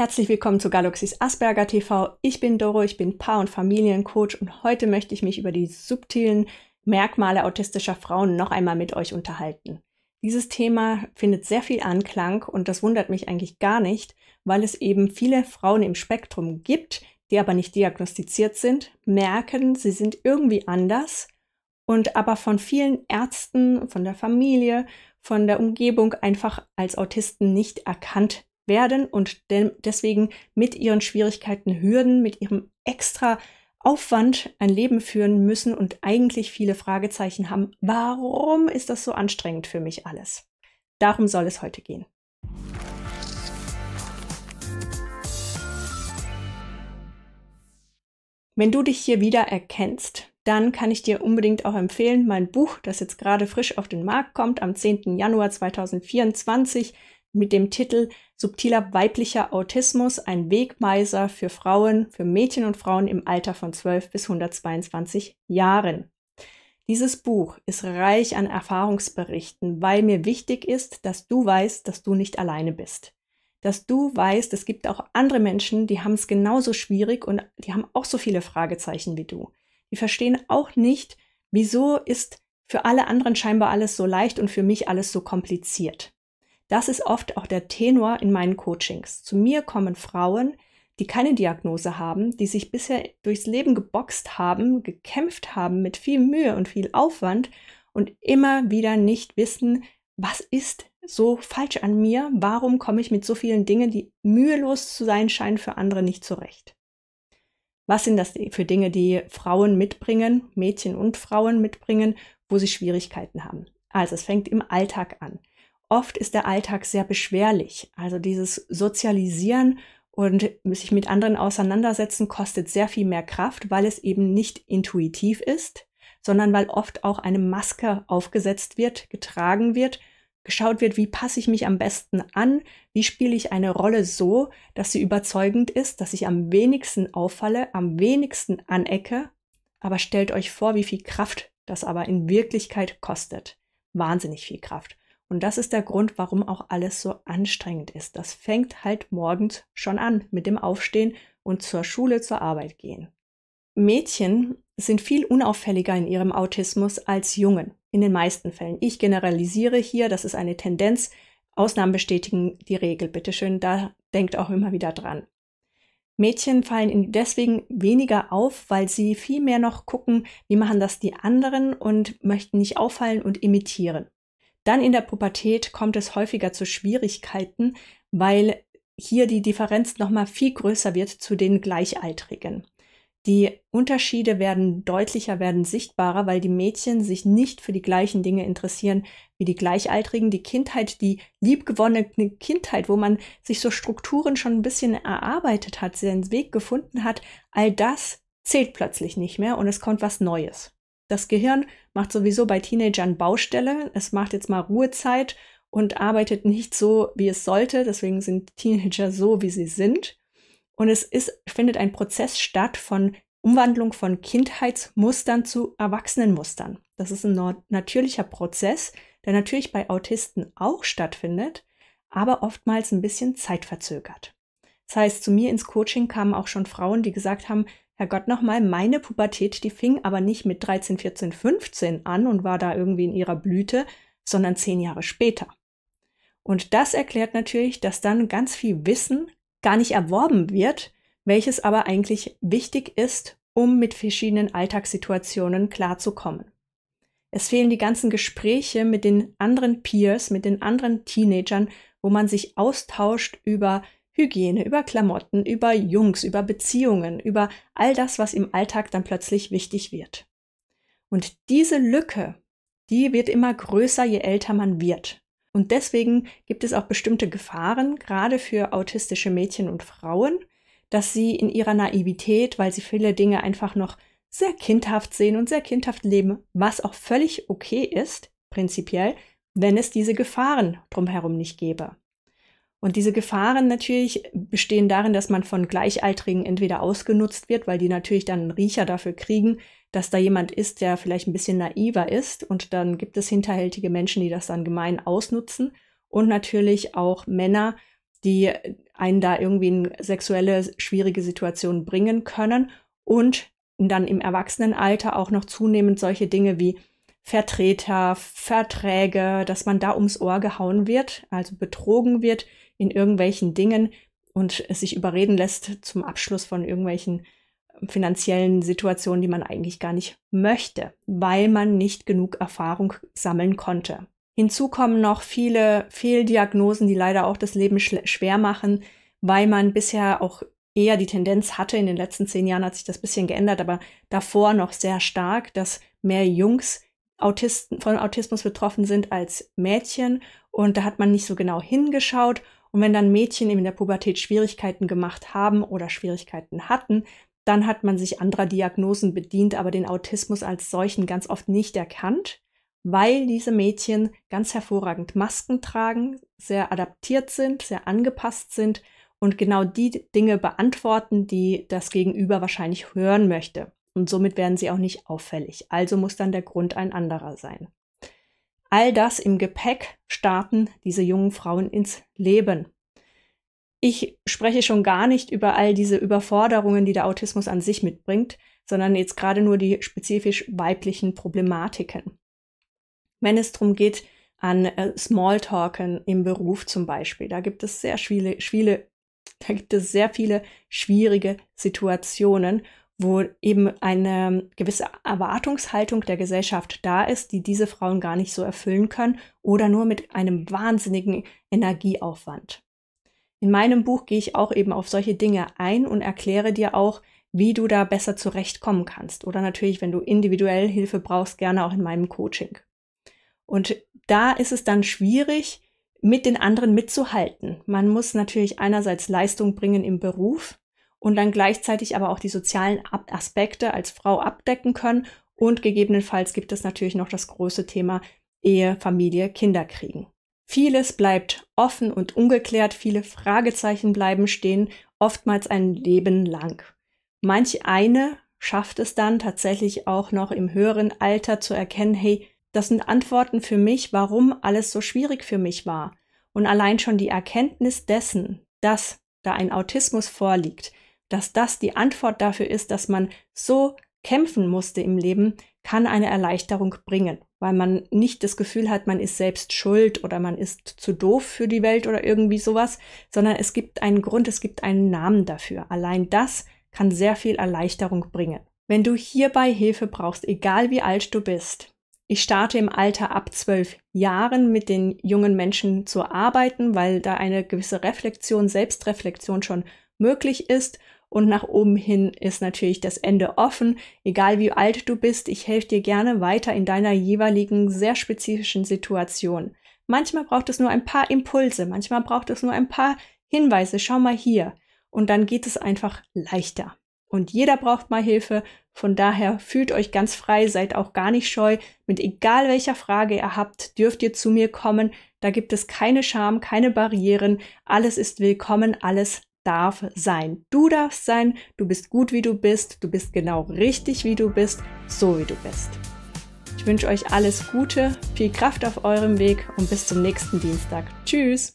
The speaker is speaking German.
Herzlich willkommen zu Galaxies Asperger TV. Ich bin Doro, ich bin Paar- und Familiencoach und heute möchte ich mich über die subtilen Merkmale autistischer Frauen noch einmal mit euch unterhalten. Dieses Thema findet sehr viel Anklang und das wundert mich eigentlich gar nicht, weil es eben viele Frauen im Spektrum gibt, die aber nicht diagnostiziert sind, merken, sie sind irgendwie anders und aber von vielen Ärzten, von der Familie, von der Umgebung einfach als Autisten nicht erkannt werden und deswegen mit ihren Schwierigkeiten, Hürden, mit ihrem extra Aufwand ein Leben führen müssen und eigentlich viele Fragezeichen haben, warum ist das so anstrengend für mich alles? Darum soll es heute gehen. Wenn du dich hier wieder erkennst, dann kann ich dir unbedingt auch empfehlen, mein Buch, das jetzt gerade frisch auf den Markt kommt, am 10. Januar 2024, mit dem Titel Subtiler weiblicher Autismus, ein Wegmeiser für Frauen, für Mädchen und Frauen im Alter von 12 bis 122 Jahren. Dieses Buch ist reich an Erfahrungsberichten, weil mir wichtig ist, dass du weißt, dass du nicht alleine bist. Dass du weißt, es gibt auch andere Menschen, die haben es genauso schwierig und die haben auch so viele Fragezeichen wie du. Die verstehen auch nicht, wieso ist für alle anderen scheinbar alles so leicht und für mich alles so kompliziert. Das ist oft auch der Tenor in meinen Coachings. Zu mir kommen Frauen, die keine Diagnose haben, die sich bisher durchs Leben geboxt haben, gekämpft haben mit viel Mühe und viel Aufwand und immer wieder nicht wissen, was ist so falsch an mir? Warum komme ich mit so vielen Dingen, die mühelos zu sein scheinen, für andere nicht zurecht? Was sind das für Dinge, die Frauen mitbringen, Mädchen und Frauen mitbringen, wo sie Schwierigkeiten haben? Also es fängt im Alltag an. Oft ist der Alltag sehr beschwerlich. Also dieses Sozialisieren und sich mit anderen auseinandersetzen kostet sehr viel mehr Kraft, weil es eben nicht intuitiv ist, sondern weil oft auch eine Maske aufgesetzt wird, getragen wird, geschaut wird, wie passe ich mich am besten an, wie spiele ich eine Rolle so, dass sie überzeugend ist, dass ich am wenigsten auffalle, am wenigsten anecke. Aber stellt euch vor, wie viel Kraft das aber in Wirklichkeit kostet. Wahnsinnig viel Kraft. Und das ist der Grund, warum auch alles so anstrengend ist. Das fängt halt morgens schon an mit dem Aufstehen und zur Schule, zur Arbeit gehen. Mädchen sind viel unauffälliger in ihrem Autismus als Jungen, in den meisten Fällen. Ich generalisiere hier, das ist eine Tendenz. Ausnahmen bestätigen die Regel, bitteschön, da denkt auch immer wieder dran. Mädchen fallen deswegen weniger auf, weil sie viel mehr noch gucken, wie machen das die anderen und möchten nicht auffallen und imitieren. Dann in der Pubertät kommt es häufiger zu Schwierigkeiten, weil hier die Differenz nochmal viel größer wird zu den Gleichaltrigen. Die Unterschiede werden deutlicher, werden sichtbarer, weil die Mädchen sich nicht für die gleichen Dinge interessieren wie die Gleichaltrigen. Die Kindheit, die liebgewonnene Kindheit, wo man sich so Strukturen schon ein bisschen erarbeitet hat, seinen Weg gefunden hat, all das zählt plötzlich nicht mehr und es kommt was Neues. Das Gehirn macht sowieso bei Teenagern Baustelle. Es macht jetzt mal Ruhezeit und arbeitet nicht so, wie es sollte. Deswegen sind Teenager so, wie sie sind. Und es ist, findet ein Prozess statt von Umwandlung von Kindheitsmustern zu Erwachsenenmustern. Das ist ein natürlicher Prozess, der natürlich bei Autisten auch stattfindet, aber oftmals ein bisschen zeitverzögert. Das heißt, zu mir ins Coaching kamen auch schon Frauen, die gesagt haben, Herrgott nochmal, meine Pubertät, die fing aber nicht mit 13, 14, 15 an und war da irgendwie in ihrer Blüte, sondern zehn Jahre später. Und das erklärt natürlich, dass dann ganz viel Wissen gar nicht erworben wird, welches aber eigentlich wichtig ist, um mit verschiedenen Alltagssituationen klarzukommen. Es fehlen die ganzen Gespräche mit den anderen Peers, mit den anderen Teenagern, wo man sich austauscht über Hygiene, über Klamotten, über Jungs, über Beziehungen, über all das, was im Alltag dann plötzlich wichtig wird. Und diese Lücke, die wird immer größer, je älter man wird. Und deswegen gibt es auch bestimmte Gefahren, gerade für autistische Mädchen und Frauen, dass sie in ihrer Naivität, weil sie viele Dinge einfach noch sehr kindhaft sehen und sehr kindhaft leben, was auch völlig okay ist, prinzipiell, wenn es diese Gefahren drumherum nicht gäbe. Und diese Gefahren natürlich bestehen darin, dass man von Gleichaltrigen entweder ausgenutzt wird, weil die natürlich dann einen Riecher dafür kriegen, dass da jemand ist, der vielleicht ein bisschen naiver ist. Und dann gibt es hinterhältige Menschen, die das dann gemein ausnutzen. Und natürlich auch Männer, die einen da irgendwie in sexuelle schwierige Situationen bringen können. Und dann im Erwachsenenalter auch noch zunehmend solche Dinge wie Vertreter, Verträge, dass man da ums Ohr gehauen wird, also betrogen wird in irgendwelchen Dingen und es sich überreden lässt zum Abschluss von irgendwelchen ähm, finanziellen Situationen, die man eigentlich gar nicht möchte, weil man nicht genug Erfahrung sammeln konnte. Hinzu kommen noch viele Fehldiagnosen, die leider auch das Leben schwer machen, weil man bisher auch eher die Tendenz hatte, in den letzten zehn Jahren hat sich das bisschen geändert, aber davor noch sehr stark, dass mehr Jungs Autisten, von Autismus betroffen sind als Mädchen. Und da hat man nicht so genau hingeschaut. Und wenn dann Mädchen eben in der Pubertät Schwierigkeiten gemacht haben oder Schwierigkeiten hatten, dann hat man sich anderer Diagnosen bedient, aber den Autismus als solchen ganz oft nicht erkannt, weil diese Mädchen ganz hervorragend Masken tragen, sehr adaptiert sind, sehr angepasst sind und genau die Dinge beantworten, die das Gegenüber wahrscheinlich hören möchte und somit werden sie auch nicht auffällig. Also muss dann der Grund ein anderer sein. All das im Gepäck starten diese jungen Frauen ins Leben. Ich spreche schon gar nicht über all diese Überforderungen, die der Autismus an sich mitbringt, sondern jetzt gerade nur die spezifisch weiblichen Problematiken. Wenn es darum geht, an äh, Smalltalken im Beruf zum Beispiel, da gibt es sehr viele, viele, da gibt es sehr viele schwierige Situationen wo eben eine gewisse Erwartungshaltung der Gesellschaft da ist, die diese Frauen gar nicht so erfüllen können oder nur mit einem wahnsinnigen Energieaufwand. In meinem Buch gehe ich auch eben auf solche Dinge ein und erkläre dir auch, wie du da besser zurechtkommen kannst. Oder natürlich, wenn du individuell Hilfe brauchst, gerne auch in meinem Coaching. Und da ist es dann schwierig, mit den anderen mitzuhalten. Man muss natürlich einerseits Leistung bringen im Beruf, und dann gleichzeitig aber auch die sozialen Aspekte als Frau abdecken können. Und gegebenenfalls gibt es natürlich noch das große Thema Ehe, Familie, Kinder kriegen. Vieles bleibt offen und ungeklärt, viele Fragezeichen bleiben stehen, oftmals ein Leben lang. Manch eine schafft es dann tatsächlich auch noch im höheren Alter zu erkennen, hey, das sind Antworten für mich, warum alles so schwierig für mich war. Und allein schon die Erkenntnis dessen, dass da ein Autismus vorliegt, dass das die Antwort dafür ist, dass man so kämpfen musste im Leben, kann eine Erleichterung bringen, weil man nicht das Gefühl hat, man ist selbst schuld oder man ist zu doof für die Welt oder irgendwie sowas, sondern es gibt einen Grund, es gibt einen Namen dafür. Allein das kann sehr viel Erleichterung bringen. Wenn du hierbei Hilfe brauchst, egal wie alt du bist, ich starte im Alter ab zwölf Jahren mit den jungen Menschen zu arbeiten, weil da eine gewisse Reflexion, Selbstreflexion schon möglich ist und nach oben hin ist natürlich das Ende offen. Egal wie alt du bist, ich helfe dir gerne weiter in deiner jeweiligen sehr spezifischen Situation. Manchmal braucht es nur ein paar Impulse, manchmal braucht es nur ein paar Hinweise, schau mal hier. Und dann geht es einfach leichter. Und jeder braucht mal Hilfe, von daher fühlt euch ganz frei, seid auch gar nicht scheu. Mit egal welcher Frage ihr habt, dürft ihr zu mir kommen. Da gibt es keine Scham, keine Barrieren. Alles ist willkommen, alles darf sein. Du darfst sein, du bist gut wie du bist, du bist genau richtig wie du bist, so wie du bist. Ich wünsche euch alles Gute, viel Kraft auf eurem Weg und bis zum nächsten Dienstag. Tschüss!